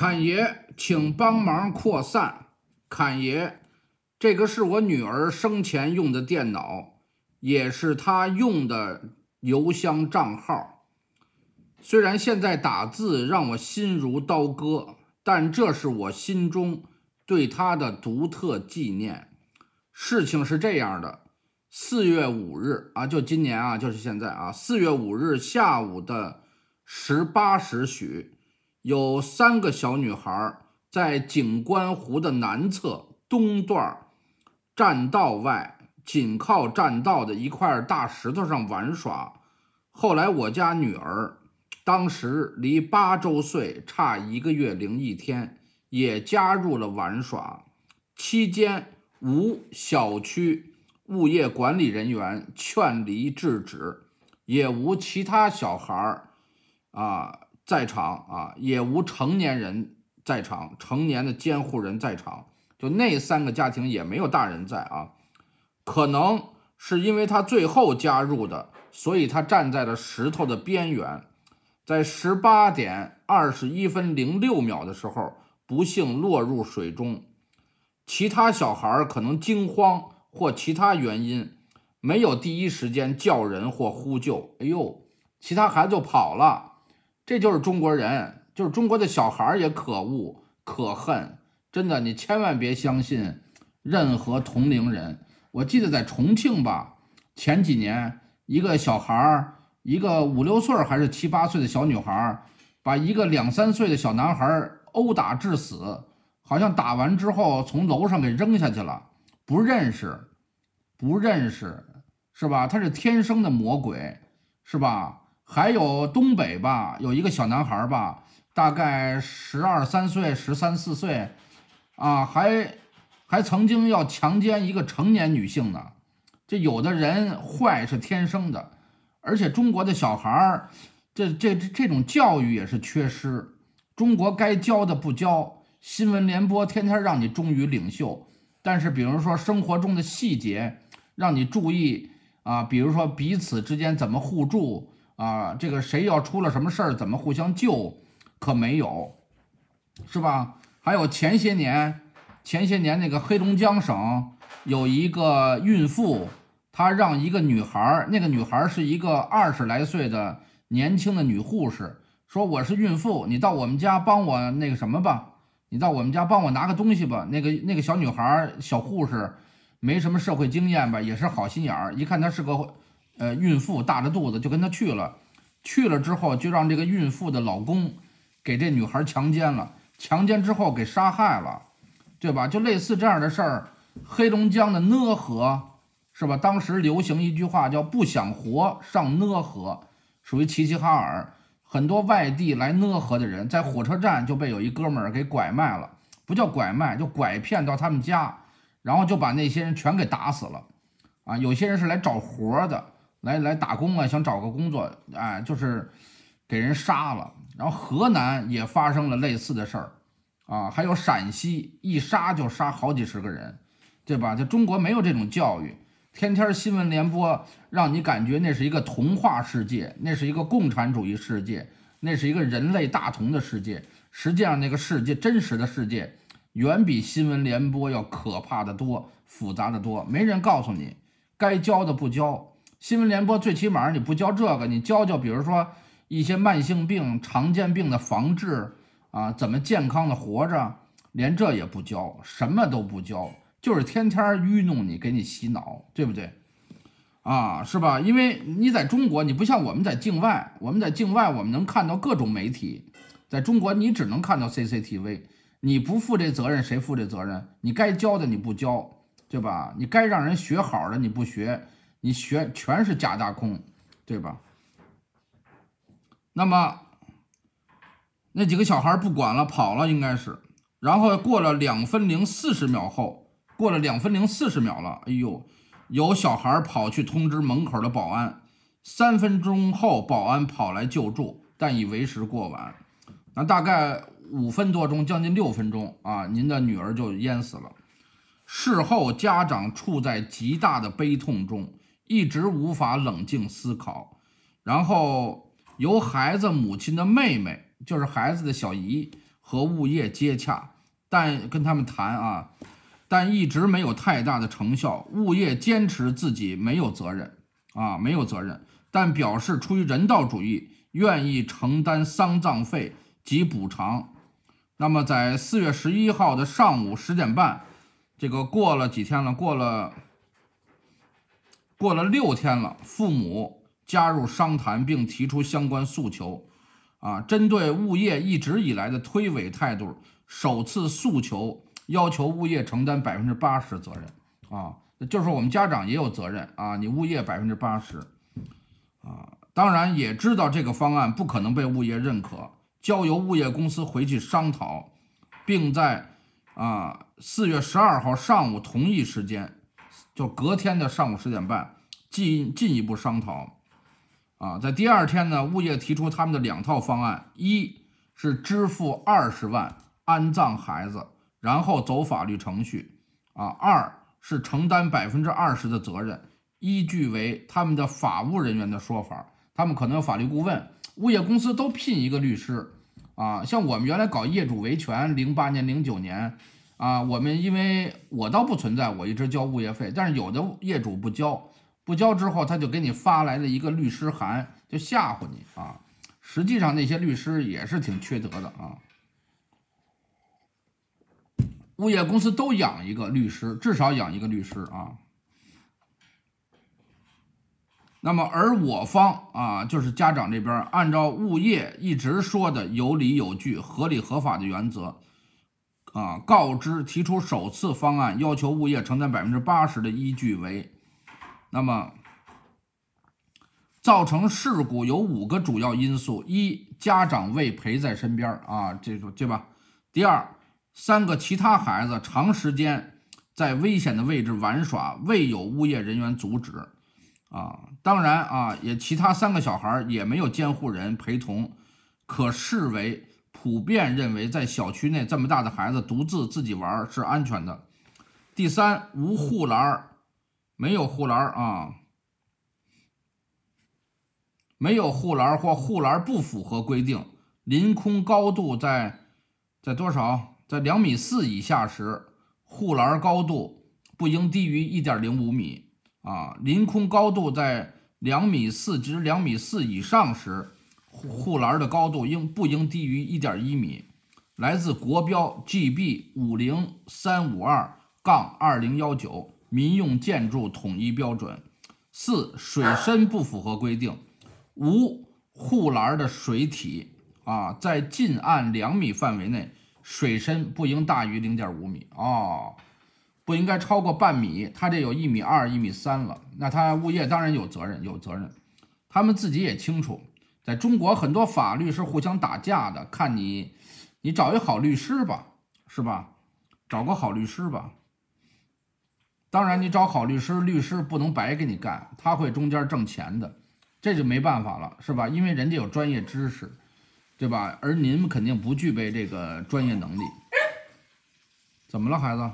侃爷，请帮忙扩散。侃爷，这个是我女儿生前用的电脑，也是她用的邮箱账号。虽然现在打字让我心如刀割，但这是我心中对她的独特纪念。事情是这样的：四月五日啊，就今年啊，就是现在啊，四月五日下午的十八时许。有三个小女孩在景观湖的南侧东段儿栈道外，紧靠栈道的一块大石头上玩耍。后来，我家女儿当时离八周岁差一个月零一天，也加入了玩耍。期间无小区物业管理人员劝离制止，也无其他小孩儿啊。在场啊，也无成年人在场，成年的监护人在场，就那三个家庭也没有大人在啊。可能是因为他最后加入的，所以他站在了石头的边缘，在十八点二十一分零六秒的时候，不幸落入水中。其他小孩可能惊慌或其他原因，没有第一时间叫人或呼救。哎呦，其他孩子就跑了。这就是中国人，就是中国的小孩儿也可恶可恨，真的，你千万别相信任何同龄人。我记得在重庆吧，前几年一个小孩儿，一个五六岁还是七八岁的小女孩，把一个两三岁的小男孩殴打致死，好像打完之后从楼上给扔下去了。不认识，不认识，是吧？他是天生的魔鬼，是吧？还有东北吧，有一个小男孩儿吧，大概十二三岁、十三四岁，啊，还还曾经要强奸一个成年女性呢。这有的人坏是天生的，而且中国的小孩儿，这这这这种教育也是缺失。中国该教的不教，新闻联播天天让你忠于领袖，但是比如说生活中的细节，让你注意啊，比如说彼此之间怎么互助。啊，这个谁要出了什么事儿，怎么互相救，可没有，是吧？还有前些年，前些年那个黑龙江省有一个孕妇，她让一个女孩儿，那个女孩儿是一个二十来岁的年轻的女护士，说我是孕妇，你到我们家帮我那个什么吧，你到我们家帮我拿个东西吧。那个那个小女孩儿小护士没什么社会经验吧，也是好心眼儿，一看她是个。呃，孕妇大着肚子就跟他去了，去了之后就让这个孕妇的老公给这女孩强奸了，强奸之后给杀害了，对吧？就类似这样的事儿。黑龙江的讷河是吧？当时流行一句话叫“不想活上讷河”，属于齐齐哈尔。很多外地来讷河的人在火车站就被有一哥们儿给拐卖了，不叫拐卖，就拐骗到他们家，然后就把那些人全给打死了。啊，有些人是来找活的。来来打工啊，想找个工作，哎，就是给人杀了。然后河南也发生了类似的事儿，啊，还有陕西一杀就杀好几十个人，对吧？就中国没有这种教育，天天新闻联播让你感觉那是一个童话世界，那是一个共产主义世界，那是一个人类大同的世界。实际上那个世界真实的世界，远比新闻联播要可怕的多，复杂的多。没人告诉你，该教的不教。新闻联播最起码你不教这个，你教教比如说一些慢性病、常见病的防治啊，怎么健康的活着，连这也不教，什么都不教，就是天天愚弄你，给你洗脑，对不对？啊，是吧？因为你在中国，你不像我们在境外，我们在境外我们能看到各种媒体，在中国你只能看到 CCTV，你不负这责任，谁负这责任？你该教的你不教，对吧？你该让人学好的你不学。你学全是假大空，对吧？那么那几个小孩不管了，跑了应该是。然后过了两分零四十秒后，过了两分零四十秒了，哎呦，有小孩跑去通知门口的保安。三分钟后，保安跑来救助，但已为时过晚。那大概五分多钟，将近六分钟啊，您的女儿就淹死了。事后，家长处在极大的悲痛中。一直无法冷静思考，然后由孩子母亲的妹妹，就是孩子的小姨和物业接洽，但跟他们谈啊，但一直没有太大的成效。物业坚持自己没有责任啊，没有责任，但表示出于人道主义，愿意承担丧葬费及补偿。那么在四月十一号的上午十点半，这个过了几天了，过了。过了六天了，父母加入商谈并提出相关诉求，啊，针对物业一直以来的推诿态度，首次诉求要求物业承担百分之八十责任，啊，就是我们家长也有责任啊，你物业百分之八十，啊，当然也知道这个方案不可能被物业认可，交由物业公司回去商讨，并在啊四月十二号上午同一时间。就隔天的上午十点半，进进一步商讨，啊，在第二天呢，物业提出他们的两套方案，一是支付二十万安葬孩子，然后走法律程序，啊，二是承担百分之二十的责任，依据为他们的法务人员的说法，他们可能有法律顾问，物业公司都聘一个律师，啊，像我们原来搞业主维权，零八年、零九年。啊，我们因为我倒不存在，我一直交物业费，但是有的业主不交，不交之后他就给你发来了一个律师函，就吓唬你啊。实际上那些律师也是挺缺德的啊。物业公司都养一个律师，至少养一个律师啊。那么而我方啊，就是家长这边，按照物业一直说的有理有据、合理合法的原则。啊，告知提出首次方案，要求物业承担百分之八十的依据为，那么造成事故有五个主要因素：一家长未陪在身边啊，这种对吧？第二，三个其他孩子长时间在危险的位置玩耍，未有物业人员阻止啊。当然啊，也其他三个小孩也没有监护人陪同，可视为。普遍认为，在小区内这么大的孩子独自自己玩是安全的。第三，无护栏，没有护栏啊，没有护栏或护栏不符合规定。临空高度在在多少？在两米四以下时，护栏高度不应低于一点零五米啊。临空高度在两米四至两米四以上时。护栏的高度应不应低于一点一米，来自国标 GB 五零三五二杠二零幺九《民用建筑统一标准》。四水深不符合规定，五护栏的水体啊，在近岸两米范围内，水深不应大于零点五米哦，不应该超过半米。它这有一米二、一米三了，那他物业当然有责任，有责任，他们自己也清楚。在中国，很多法律是互相打架的。看你，你找一好律师吧，是吧？找个好律师吧。当然，你找好律师，律师不能白给你干，他会中间挣钱的，这就没办法了，是吧？因为人家有专业知识，对吧？而您肯定不具备这个专业能力。怎么了，孩子？